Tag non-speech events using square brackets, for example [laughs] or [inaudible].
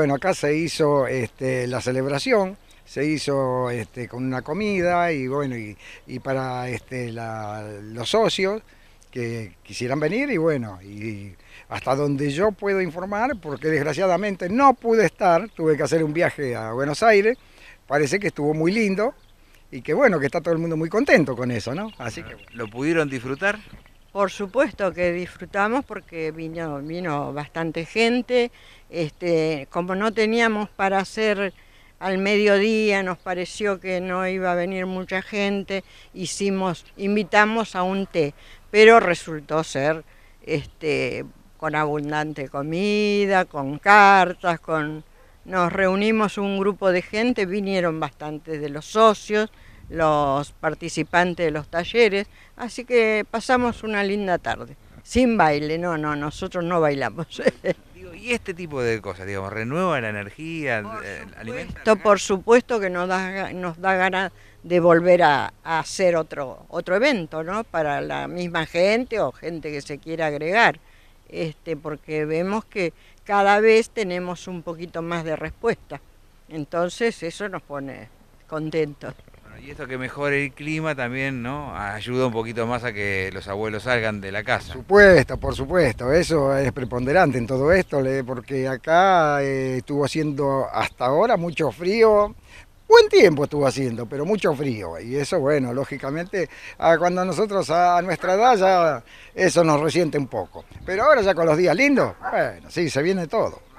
Bueno, acá se hizo este, la celebración, se hizo este, con una comida y bueno, y, para este, los socios que quisieran venir y bueno, y hasta donde yo puedo informar, porque desgraciadamente no pude estar, tuve que hacer un viaje a Buenos Aires, parece que estuvo muy lindo y que bueno, que está todo el mundo muy contento con eso, ¿no? Así ah. que... ¿Lo pudieron disfrutar? Por supuesto que disfrutamos porque vino, vino bastante gente. Este, como no teníamos para hacer al mediodía, nos pareció que no iba a venir mucha gente, hicimos, invitamos a un té, pero resultó ser este, con abundante comida, con cartas, con nos reunimos un grupo de gente, vinieron bastantes de los socios, los participantes de los talleres, así que pasamos una linda tarde. Sin baile, no, no, nosotros no bailamos. [laughs] y este tipo de cosas, digamos, renueva la energía, por eh, supuesto, Por supuesto que nos da, nos da ganas de volver a, a, hacer otro, otro evento, ¿no? Para la misma gente o gente que se quiera agregar, este, porque vemos que cada vez tenemos un poquito más de respuesta. Entonces eso nos pone contentos y esto que mejore el clima también, ¿no? Ayuda un poquito más a que los abuelos salgan de la casa. Por supuesto, por supuesto, eso es preponderante en todo esto, porque acá eh, estuvo haciendo hasta ahora mucho frío, buen tiempo estuvo haciendo, pero mucho frío. Y eso, bueno, lógicamente, cuando nosotros a nuestra edad ya eso nos resiente un poco. Pero ahora ya con los días lindos, bueno, sí, se viene todo.